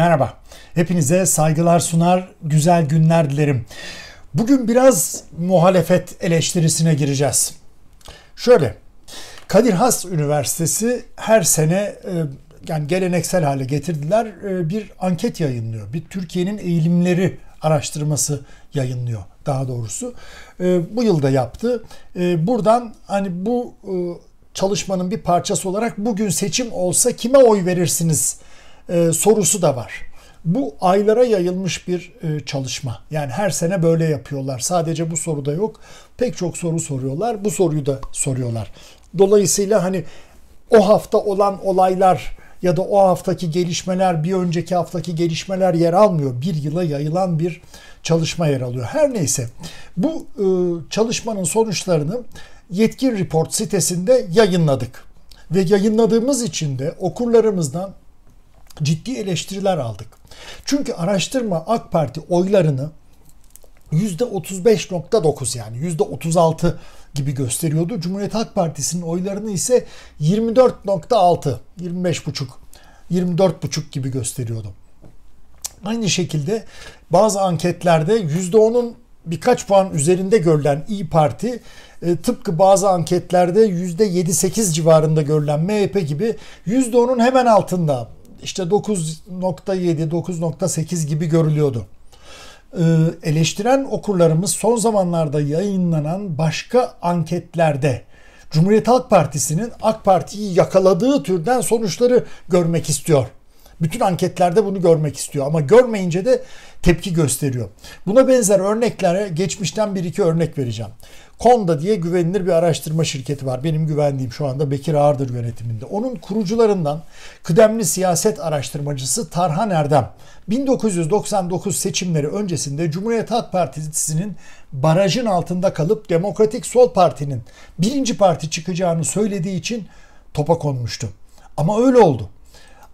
Merhaba. Hepinize saygılar sunar, güzel günler dilerim. Bugün biraz muhalefet eleştirisine gireceğiz. Şöyle, Kadir Has Üniversitesi her sene e, yani geleneksel hale getirdiler e, bir anket yayınlıyor. Bir Türkiye'nin eğilimleri araştırması yayınlıyor daha doğrusu. E, bu yıl da yaptı. Buradan hani bu çalışmanın bir parçası olarak bugün seçim olsa kime oy verirsiniz e, sorusu da var. Bu aylara yayılmış bir e, çalışma. Yani her sene böyle yapıyorlar. Sadece bu soruda yok. Pek çok soru soruyorlar. Bu soruyu da soruyorlar. Dolayısıyla hani o hafta olan olaylar ya da o haftaki gelişmeler bir önceki haftaki gelişmeler yer almıyor. Bir yıla yayılan bir çalışma yer alıyor. Her neyse bu e, çalışmanın sonuçlarını Yetkin Report sitesinde yayınladık. Ve yayınladığımız için de okurlarımızdan ciddi eleştiriler aldık. Çünkü araştırma AK Parti oylarını %35.9 yani %36 gibi gösteriyordu. Cumhuriyet Halk Partisi'nin oylarını ise 24.6, 25.5, 24.5 gibi gösteriyordu. Aynı şekilde bazı anketlerde %10'un birkaç puan üzerinde görülen İyi Parti e, tıpkı bazı anketlerde %7-8 civarında görülen MHP gibi %10'un hemen altında işte 9.7, 9.8 gibi görülüyordu. Ee, eleştiren okurlarımız son zamanlarda yayınlanan başka anketlerde Cumhuriyet Halk Partisi'nin AK Parti'yi yakaladığı türden sonuçları görmek istiyor. Bütün anketlerde bunu görmek istiyor ama görmeyince de tepki gösteriyor. Buna benzer örneklere geçmişten bir iki örnek vereceğim. Konda diye güvenilir bir araştırma şirketi var. Benim güvendiğim şu anda Bekir Ağırdır yönetiminde. Onun kurucularından kıdemli siyaset araştırmacısı Tarhan Erdem 1999 seçimleri öncesinde Cumhuriyet Halk Partisi'nin barajın altında kalıp Demokratik Sol Parti'nin birinci parti çıkacağını söylediği için topa konmuştu. Ama öyle oldu.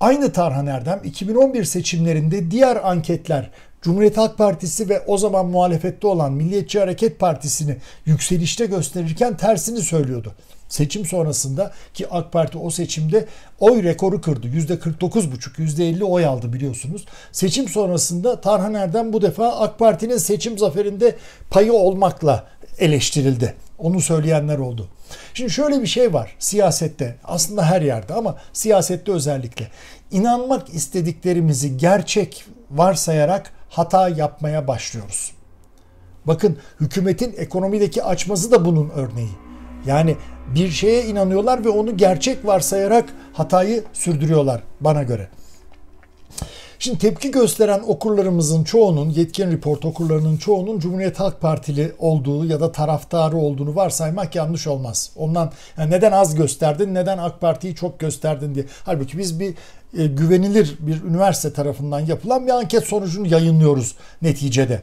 Aynı Tarhan Erdem 2011 seçimlerinde diğer anketler Cumhuriyet Halk Partisi ve o zaman muhalefette olan Milliyetçi Hareket Partisi'ni yükselişte gösterirken tersini söylüyordu. Seçim sonrasında ki AK Parti o seçimde oy rekoru kırdı. %49,5, %50 oy aldı biliyorsunuz. Seçim sonrasında Tarhan Erdem bu defa AK Parti'nin seçim zaferinde payı olmakla eleştirildi. Onu söyleyenler oldu. Şimdi şöyle bir şey var siyasette aslında her yerde ama siyasette özellikle inanmak istediklerimizi gerçek varsayarak hata yapmaya başlıyoruz. Bakın hükümetin ekonomideki açması da bunun örneği. Yani bir şeye inanıyorlar ve onu gerçek varsayarak hatayı sürdürüyorlar bana göre. Şimdi tepki gösteren okurlarımızın çoğunun, yetkin report okurlarının çoğunun Cumhuriyet Halk Partili olduğu ya da taraftarı olduğunu varsaymak yanlış olmaz. Ondan yani neden az gösterdin, neden AK Parti'yi çok gösterdin diye. Halbuki biz bir e, güvenilir bir üniversite tarafından yapılan bir anket sonucunu yayınlıyoruz neticede.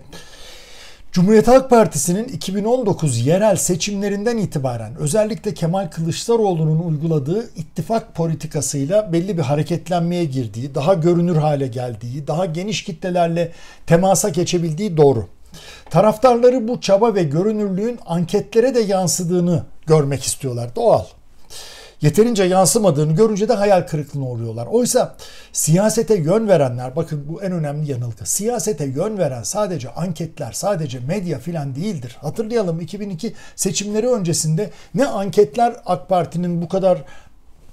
Cumhuriyet Halk Partisi'nin 2019 yerel seçimlerinden itibaren özellikle Kemal Kılıçdaroğlu'nun uyguladığı ittifak politikasıyla belli bir hareketlenmeye girdiği, daha görünür hale geldiği, daha geniş kitlelerle temasa geçebildiği doğru. Taraftarları bu çaba ve görünürlüğün anketlere de yansıdığını görmek istiyorlar. Doğal yeterince yansımadığını görünce de hayal kırıklığına uğruyorlar. Oysa siyasete yön verenler bakın bu en önemli yanılgı. Siyasete yön veren sadece anketler, sadece medya filan değildir. Hatırlayalım 2002 seçimleri öncesinde ne anketler AK Parti'nin bu kadar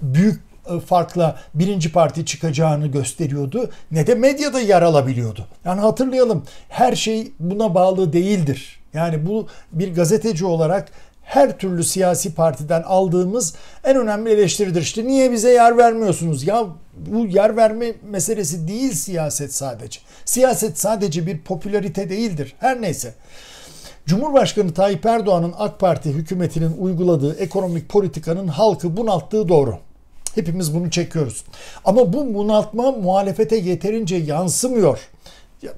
büyük e, farkla birinci parti çıkacağını gösteriyordu ne de medyada yer alabiliyordu. Yani hatırlayalım her şey buna bağlı değildir. Yani bu bir gazeteci olarak her türlü siyasi partiden aldığımız en önemli eleştiridir. İşte niye bize yer vermiyorsunuz? Ya bu yer verme meselesi değil siyaset sadece. Siyaset sadece bir popülarite değildir. Her neyse. Cumhurbaşkanı Tayyip Erdoğan'ın AK Parti hükümetinin uyguladığı ekonomik politikanın halkı bunalttığı doğru. Hepimiz bunu çekiyoruz. Ama bu bunaltma muhalefete yeterince yansımıyor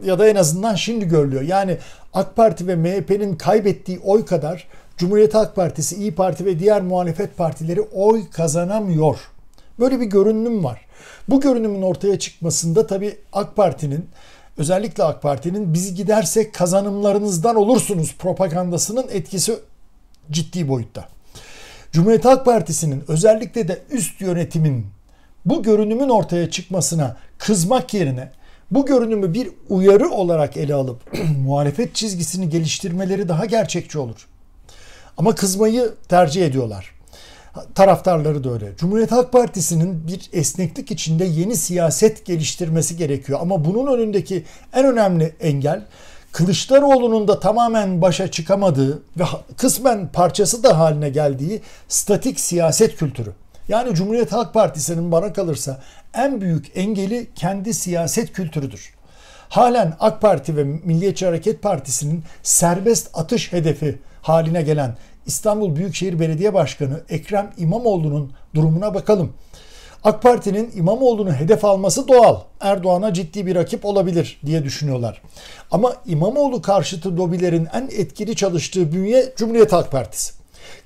ya da en azından şimdi görülüyor. Yani AK Parti ve MHP'nin kaybettiği oy kadar Cumhuriyet Halk Partisi, İyi Parti ve diğer muhalefet partileri oy kazanamıyor. Böyle bir görünüm var. Bu görünümün ortaya çıkmasında tabii AK Parti'nin özellikle AK Parti'nin biz gidersek kazanımlarınızdan olursunuz propagandasının etkisi ciddi boyutta. Cumhuriyet Halk Partisi'nin özellikle de üst yönetimin bu görünümün ortaya çıkmasına kızmak yerine bu görünümü bir uyarı olarak ele alıp muhalefet çizgisini geliştirmeleri daha gerçekçi olur. Ama kızmayı tercih ediyorlar. Taraftarları da öyle. Cumhuriyet Halk Partisi'nin bir esneklik içinde yeni siyaset geliştirmesi gerekiyor. Ama bunun önündeki en önemli engel Kılıçdaroğlu'nun da tamamen başa çıkamadığı ve kısmen parçası da haline geldiği statik siyaset kültürü. Yani Cumhuriyet Halk Partisi'nin bana kalırsa en büyük engeli kendi siyaset kültürüdür. Halen AK Parti ve Milliyetçi Hareket Partisi'nin serbest atış hedefi haline gelen İstanbul Büyükşehir Belediye Başkanı Ekrem İmamoğlu'nun durumuna bakalım. AK Parti'nin İmamoğlu'nu hedef alması doğal. Erdoğan'a ciddi bir rakip olabilir diye düşünüyorlar. Ama İmamoğlu karşıtı lobilerin en etkili çalıştığı bünye Cumhuriyet Halk Partisi.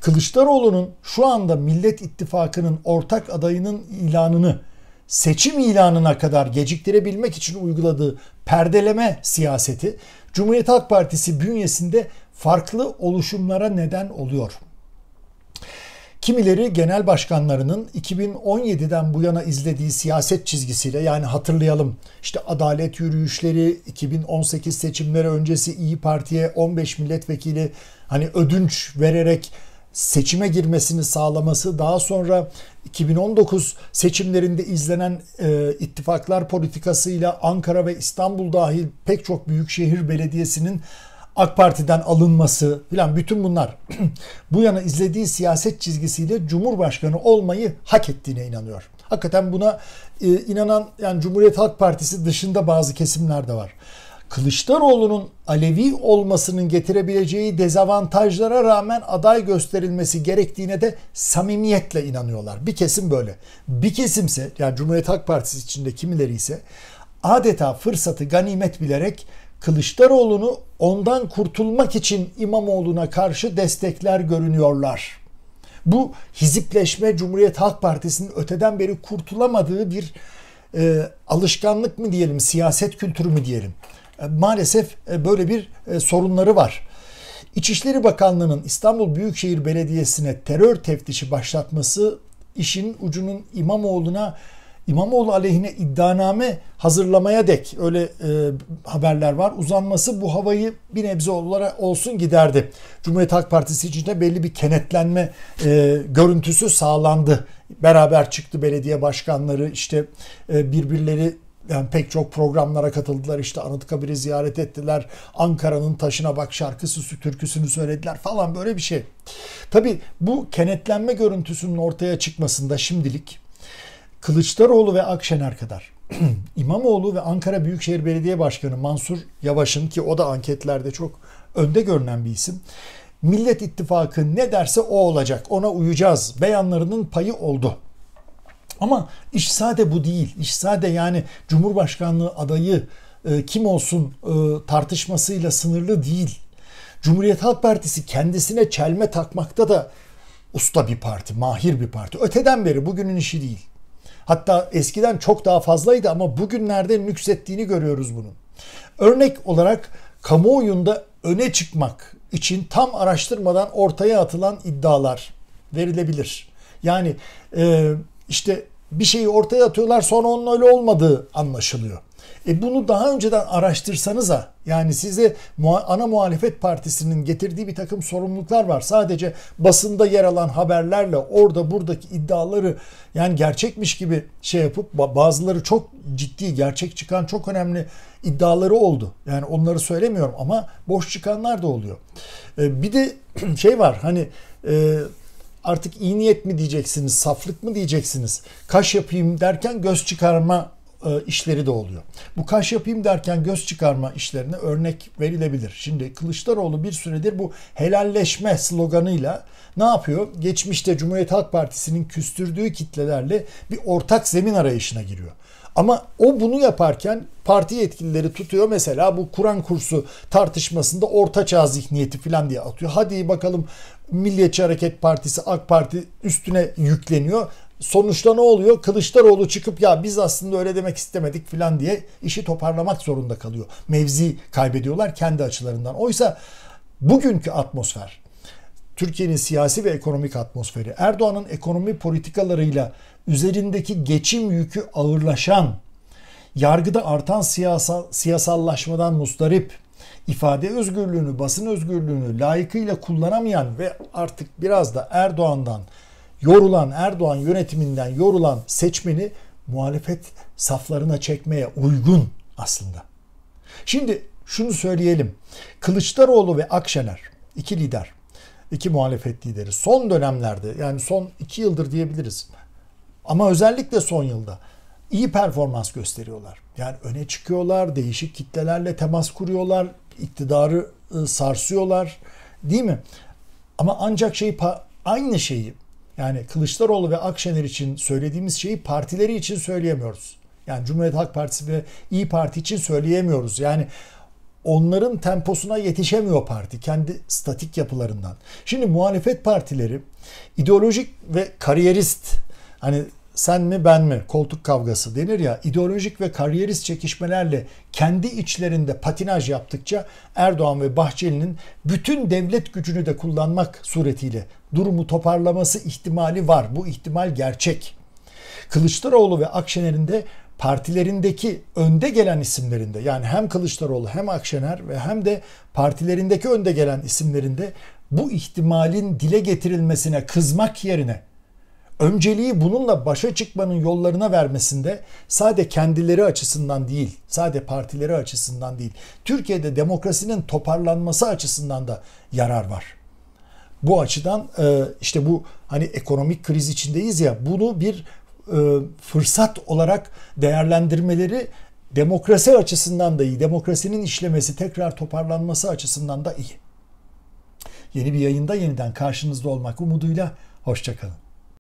Kılıçdaroğlu'nun şu anda Millet İttifakı'nın ortak adayının ilanını seçim ilanına kadar geciktirebilmek için uyguladığı perdeleme siyaseti Cumhuriyet Halk Partisi bünyesinde farklı oluşumlara neden oluyor. Kimileri genel başkanlarının 2017'den bu yana izlediği siyaset çizgisiyle yani hatırlayalım işte adalet yürüyüşleri, 2018 seçimleri öncesi İyi Parti'ye 15 milletvekili hani ödünç vererek seçime girmesini sağlaması daha sonra 2019 seçimlerinde izlenen e, ittifaklar politikasıyla Ankara ve İstanbul dahil pek çok büyük şehir belediyesinin AK Parti'den alınması filan bütün bunlar bu yana izlediği siyaset çizgisiyle Cumhurbaşkanı olmayı hak ettiğine inanıyor. Hakikaten buna e, inanan yani Cumhuriyet Halk Partisi dışında bazı kesimler de var. Kılıçdaroğlu'nun Alevi olmasının getirebileceği dezavantajlara rağmen aday gösterilmesi gerektiğine de samimiyetle inanıyorlar. Bir kesim böyle. Bir kesimse yani Cumhuriyet Halk Partisi içinde kimileri ise adeta fırsatı ganimet bilerek Kılıçdaroğlu'nu ondan kurtulmak için İmamoğlu'na karşı destekler görünüyorlar. Bu hizipleşme Cumhuriyet Halk Partisi'nin öteden beri kurtulamadığı bir e, alışkanlık mı diyelim, siyaset kültürü mü diyelim. E, maalesef e, böyle bir e, sorunları var. İçişleri Bakanlığı'nın İstanbul Büyükşehir Belediyesi'ne terör teftişi başlatması işin ucunun İmamoğlu'na İmamoğlu aleyhine iddianame hazırlamaya dek öyle e, haberler var. Uzanması bu havayı bir nebze olarak olsun giderdi. Cumhuriyet Halk Partisi için de belli bir kenetlenme e, görüntüsü sağlandı. Beraber çıktı belediye başkanları işte e, birbirleri yani pek çok programlara katıldılar işte Anıtkabir'i ziyaret ettiler. Ankara'nın taşına bak şarkısı, türküsünü söylediler falan böyle bir şey. Tabi bu kenetlenme görüntüsünün ortaya çıkmasında şimdilik Kılıçdaroğlu ve Akşener kadar. İmamoğlu ve Ankara Büyükşehir Belediye Başkanı Mansur Yavaş'ın ki o da anketlerde çok önde görünen bir isim. Millet İttifakı ne derse o olacak. Ona uyacağız. Beyanlarının payı oldu. Ama iş sade bu değil. İş sade yani Cumhurbaşkanlığı adayı e, kim olsun e, tartışmasıyla sınırlı değil. Cumhuriyet Halk Partisi kendisine çelme takmakta da usta bir parti, mahir bir parti. Öteden beri bugünün işi değil. Hatta eskiden çok daha fazlaydı ama bugünlerde nüksettiğini görüyoruz bunun. Örnek olarak kamuoyunda öne çıkmak için tam araştırmadan ortaya atılan iddialar verilebilir. Yani e, işte bir şeyi ortaya atıyorlar sonra onun öyle olmadığı anlaşılıyor. E bunu daha önceden araştırsanız da yani size ana muhalefet partisinin getirdiği bir takım sorumluluklar var. Sadece basında yer alan haberlerle orada buradaki iddiaları yani gerçekmiş gibi şey yapıp bazıları çok ciddi gerçek çıkan çok önemli iddiaları oldu. Yani onları söylemiyorum ama boş çıkanlar da oluyor. E, bir de şey var hani e, artık iyi niyet mi diyeceksiniz, saflık mı diyeceksiniz, kaş yapayım derken göz çıkarma e, işleri de oluyor. Bu kaş yapayım derken göz çıkarma işlerine örnek verilebilir. Şimdi Kılıçdaroğlu bir süredir bu helalleşme sloganıyla ne yapıyor? Geçmişte Cumhuriyet Halk Partisi'nin küstürdüğü kitlelerle bir ortak zemin arayışına giriyor. Ama o bunu yaparken parti yetkilileri tutuyor mesela bu Kur'an kursu tartışmasında ortaçağ zihniyeti falan diye atıyor. Hadi bakalım Milliyetçi Hareket Partisi, AK Parti üstüne yükleniyor sonuçta ne oluyor? Kılıçdaroğlu çıkıp ya biz aslında öyle demek istemedik falan diye işi toparlamak zorunda kalıyor. Mevzi kaybediyorlar kendi açılarından. Oysa bugünkü atmosfer Türkiye'nin siyasi ve ekonomik atmosferi, Erdoğan'ın ekonomi politikalarıyla üzerindeki geçim yükü ağırlaşan, yargıda artan siyasal, siyasallaşmadan mustarip, ifade özgürlüğünü, basın özgürlüğünü layıkıyla kullanamayan ve artık biraz da Erdoğan'dan yorulan Erdoğan yönetiminden yorulan seçmeni muhalefet saflarına çekmeye uygun aslında. Şimdi şunu söyleyelim. Kılıçdaroğlu ve Akşener iki lider, iki muhalefet lideri son dönemlerde yani son iki yıldır diyebiliriz ama özellikle son yılda iyi performans gösteriyorlar. Yani öne çıkıyorlar, değişik kitlelerle temas kuruyorlar, iktidarı ıı, sarsıyorlar değil mi? Ama ancak şeyi aynı şeyi yani Kılıçdaroğlu ve Akşener için söylediğimiz şeyi partileri için söyleyemiyoruz. Yani Cumhuriyet Halk Partisi ve İyi Parti için söyleyemiyoruz. Yani onların temposuna yetişemiyor parti kendi statik yapılarından. Şimdi muhalefet partileri ideolojik ve kariyerist hani sen mi ben mi koltuk kavgası denir ya ideolojik ve kariyerist çekişmelerle kendi içlerinde patinaj yaptıkça Erdoğan ve Bahçeli'nin bütün devlet gücünü de kullanmak suretiyle durumu toparlaması ihtimali var. Bu ihtimal gerçek. Kılıçdaroğlu ve Akşener'in de partilerindeki önde gelen isimlerinde yani hem Kılıçdaroğlu hem Akşener ve hem de partilerindeki önde gelen isimlerinde bu ihtimalin dile getirilmesine kızmak yerine önceliği bununla başa çıkmanın yollarına vermesinde sade kendileri açısından değil, sade partileri açısından değil, Türkiye'de demokrasinin toparlanması açısından da yarar var. Bu açıdan e, işte bu hani ekonomik kriz içindeyiz ya bunu bir e, fırsat olarak değerlendirmeleri demokrasi açısından da iyi, demokrasinin işlemesi, tekrar toparlanması açısından da iyi. Yeni bir yayında yeniden karşınızda olmak umuduyla hoşçakalın.